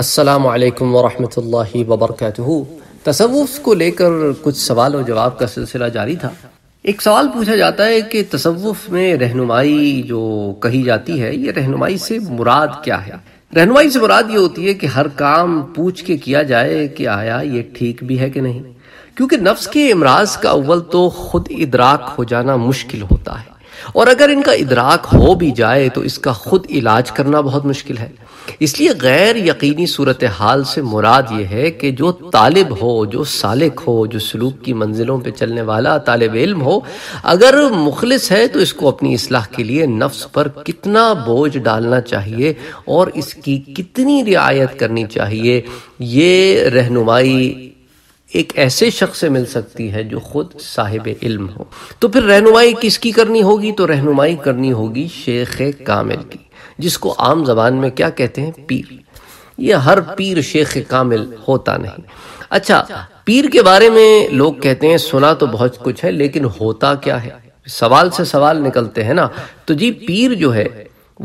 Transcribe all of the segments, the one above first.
السلام علیکم ورحمۃ اللہ وبرکاتہ تصوف کو لے کر کچھ سوال و جواب کا سلسلہ جاری تھا ایک سوال پوچھا جاتا ہے کہ تصوف میں رہنمائی جو کہی جاتی ہے یہ رہنمائی سے مراد کیا ہے رہنمائی سے مراد یہ ہوتی ہے کہ ہر کام پوچھ کے کیا جائے کہ آیا یہ ٹھیک بھی ہے کہ نہیں کیونکہ نفس کے امراض کا اول تو خود ادراک ہو جانا مشکل ہوتا ہے اور اگر ان کا ادراک ہو بھی جائے تو اس کا خود علاج کرنا بہت مشکل ہے اس لیے غیر یقینی صورتحال سے مراد یہ ہے کہ جو طالب ہو جو سالک ہو جو سلوک کی منزلوں پہ چلنے والا طالب علم ہو اگر مخلص ہے تو اس کو اپنی اصلاح کے لیے نفس پر کتنا بوجھ ڈالنا چاہیے اور اس کی کتنی رعایت کرنی چاہیے یہ رہنمائی ایک ایسے شخص سے مل سکتی ہے جو خود صاحب علم ہو تو پھر رہنمائی کس کی کرنی ہوگی تو رہنمائی کرنی ہوگی شیخ کامل کی جس کو عام زبان میں کیا کہتے ہیں پیر یہ ہر پیر شیخ کامل ہوتا نہیں اچھا پیر کے بارے میں لوگ کہتے ہیں سنا تو بہت کچھ ہے لیکن ہوتا کیا ہے سوال سے سوال نکلتے ہیں نا تو جی پیر جو ہے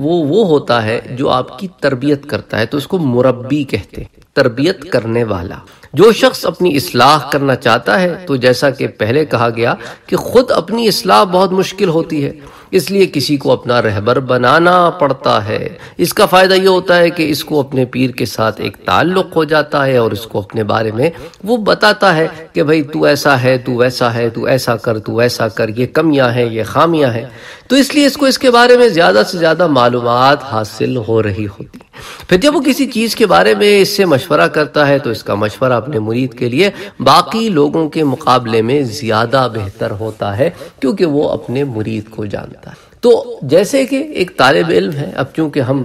وہ وہ ہوتا ہے جو آپ کی تربیت کرتا ہے تو اس کو مربی کہتے ہیں تربیت کرنے والا جو شخص اپنی اصلاح کرنا چاہتا ہے تو جیسا کہ پہلے کہا گیا کہ خود اپنی اصلاح بہت مشکل ہوتی ہے اس لیے کسی کو اپنا رہبر بنانا پڑتا ہے اس کا فائدہ یہ ہوتا ہے کہ اس کو اپنے پیر کے ساتھ ایک تعلق ہو جاتا ہے اور اس کو اپنے بارے میں وہ بتاتا ہے کہ بھئی تو ایسا ہے تو ویسا ہے تو ایسا کر تو ایسا کر یہ کمیاں ہیں یہ خامیاں ہیں تو اس لیے اس کو اس کے بارے میں زیادہ سے زیادہ معلومات حاصل ہو رہی ہوتی پھر جب وہ کسی چیز کے بارے میں اس سے مشورہ کرتا ہے تو اس کا مشورہ اپنے مرید کے لیے باقی لوگوں کے مقابلے میں زیادہ بہتر ہوتا ہے ہے ہے ہے کیونکہ وہ اپنے مرید کو جانتا تو جیسے کہ ایک طالب علم اب چونکہ ہم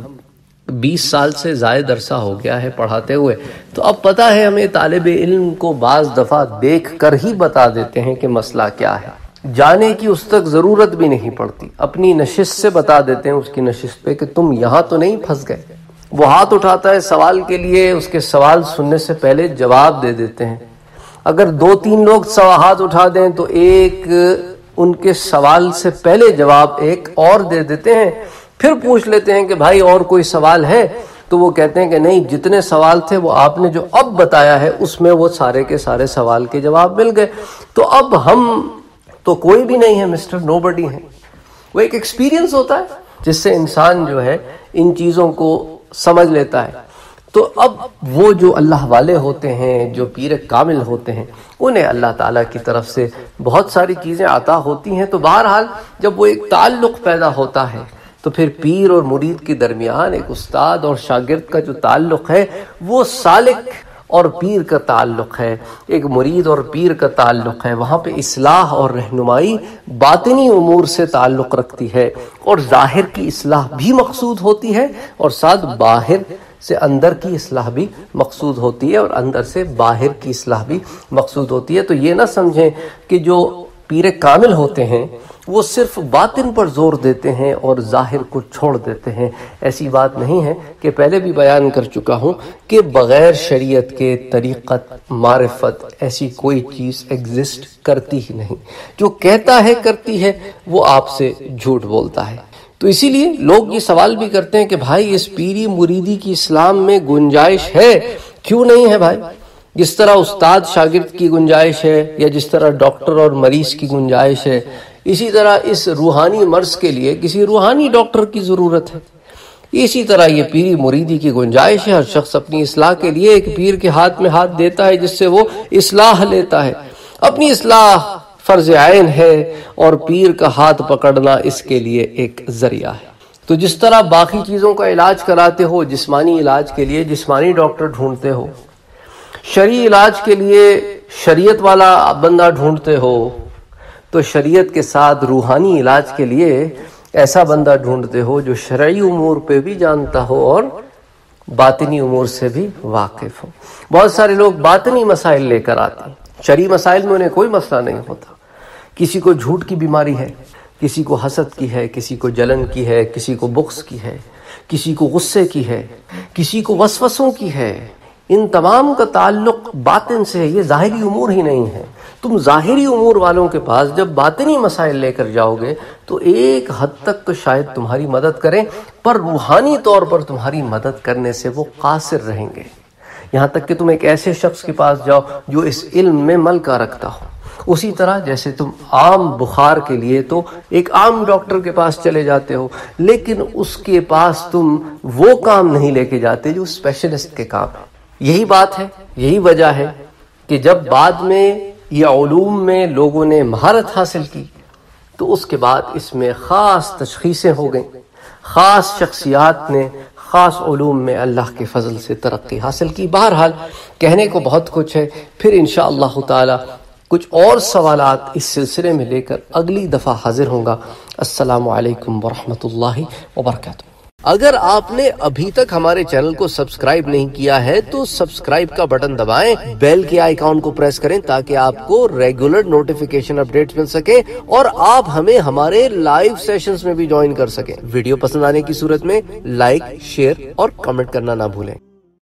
بیس سال سے زائد عرصہ ہو گیا پڑھاتے ہوئے تو اب پتا ہے ہمیں طالب علم کو بعض دفعہ دیکھ کر ہی بتا دیتے ہیں کہ مسئلہ کیا ہے جانے کی اس تک ضرورت بھی نہیں پڑتی اپنی نشست سے بتا دیتے ہیں اس کی نشست پہ کہ تم یہاں تو نہیں پھنس گئے وہ ہاتھ اٹھاتا ہے سوال کے لیے اس کے سوال سننے سے پہلے جواب دے دیتے ہیں اگر دو تین لوگ ہاتھ اٹھا دیں تو ایک ان کے سوال سے پہلے جواب ایک اور دے دیتے ہیں پھر پوچھ لیتے ہیں کہ بھائی اور کوئی سوال ہے تو وہ کہتے ہیں کہ نہیں جتنے سوال تھے وہ آپ نے جو اب بتایا ہے اس میں وہ سارے کے سارے سوال کے جواب مل گئے تو اب ہم تو کوئی بھی نہیں ہے مسٹر نو بڈی ہیں وہ ایک ایکسپیرینس ہوتا ہے جس سے انسان جو ہے ان چیزوں کو سمجھ لیتا ہے تو اب وہ جو اللہ والے ہوتے ہیں جو پیر کامل ہوتے ہیں انہیں اللہ تعالیٰ کی طرف سے بہت ساری چیزیں عطا ہوتی ہیں تو بہرحال جب وہ ایک تعلق پیدا ہوتا ہے تو پھر پیر اور مرید کے درمیان ایک استاد اور شاگرد کا جو تعلق ہے وہ سالک اور پیر کا تعلق ہے ایک مرید اور پیر کا تعلق ہے وہاں پہ اصلاح اور رہنمائی باطنی امور سے تعلق رکھتی ہے اور ظاہر کی اصلاح بھی مقصود ہوتی ہے اور ساتھ باہر سے اندر کی اصلاح بھی مقصود ہوتی ہے اور اندر سے باہر کی اصلاح بھی مقصود ہوتی ہے تو یہ نہ سمجھیں کہ جو پیر کامل ہوتے ہیں وہ صرف باطن پر زور دیتے ہیں اور ظاہر کو چھوڑ دیتے ہیں ایسی بات نہیں ہے کہ پہلے بھی بیان کر چکا ہوں کہ بغیر شریعت کے طریقت معرفت ایسی کوئی چیز ایگزسٹ کرتی ہی نہیں جو کہتا ہے کرتی ہے وہ آپ سے جھوٹ بولتا ہے تو اسی لیے لوگ یہ سوال بھی کرتے ہیں کہ بھائی اس پیری مریدی کی اسلام میں گنجائش ہے کیوں نہیں ہے بھائی جس طرح استاد شاگرد کی گنجائش ہے یا جس طرح ڈاکٹر اور مریض کی گنجائش ہے اسی طرح اس روحانی مرض کے لیے کسی روحانی ڈاکٹر کی ضرورت ہے اسی طرح یہ پیری مریدی کی گنجائش ہے ہر شخص اپنی اصلاح کے لیے ایک پیر کے ہاتھ میں ہاتھ دیتا ہے جس سے وہ اصلاح لیتا ہے اپنی اصلاح فرض عین ہے اور پیر کا ہاتھ پکڑنا اس کے لیے ایک ذریعہ ہے تو جس طرح باقی چیزوں کا علاج کراتے ہو جسمانی علاج کے لیے جسمانی ڈاکٹر ڈھونڈتے ہو شرعی علاج کے لیے شریعت والا بندہ ڈھونڈتے ہو تو شریعت کے ساتھ روحانی علاج کے لیے ایسا بندہ ڈھونڈتے ہو جو شرعی امور پہ بھی جانتا ہو اور باطنی امور سے بھی واقف ہو بہت سارے لوگ باطنی مسائل لے کر آتے ہیں شرعی مسائل میں انہیں کوئی مسئلہ نہیں ہوتا کسی کو جھوٹ کی بیماری ہے کسی کو حسد کی ہے کسی کو جلن کی ہے کسی کو بخص کی ہے کسی کو غصے کی ہے کسی کو وسوسوں کی ہے ان تمام کا تعلق باطن سے یہ ظاہری امور ہی نہیں ہے تم ظاہری امور والوں کے پاس جب باطنی مسائل لے کر جاؤ گے تو ایک حد تک تو شاید تمہاری مدد کریں پر روحانی طور پر تمہاری مدد کرنے سے وہ قاصر رہیں گے یہاں تک کہ تم ایک ایسے شخص کے پاس جاؤ جو اس علم میں ملکہ رکھتا ہو اسی طرح جیسے تم عام بخار کے لیے تو ایک عام ڈاکٹر کے پاس چلے جاتے ہو لیکن اس کے پاس تم وہ کام نہیں لے کے جاتے جو اسپیشلسٹ کے کام یہی بات ہے یہی وجہ ہے کہ جب بعد میں یہ علوم میں لوگوں نے مہارت حاصل کی تو اس کے بعد اس میں خاص تشخیصیں ہو گئیں خاص شخصیات نے خاص علوم میں اللہ کے فضل سے ترقی حاصل کی بہرحال کہنے کو بہت کچھ ہے پھر انشاءاللہ اللہ تعالی کچھ اور سوالات اس سلسلے میں لے کر اگلی دفعہ حاضر ہوں گا السلام علیکم ورحمۃ اللہ وبرکاتہ اگر آپ نے ابھی تک ہمارے چینل کو سبسکرائب نہیں کیا ہے تو سبسکرائب کا بٹن دبائیں بیل کے آئیکاؤن کو پریس کریں تاکہ آپ کو ریگولر نوٹیفیکیشن اپ مل سکیں اور آپ ہمیں ہمارے لائیو سیشنز میں بھی جوائن کر سکیں ویڈیو پسند آنے کی صورت میں لائک شیئر اور کمنٹ کرنا نہ بھولیں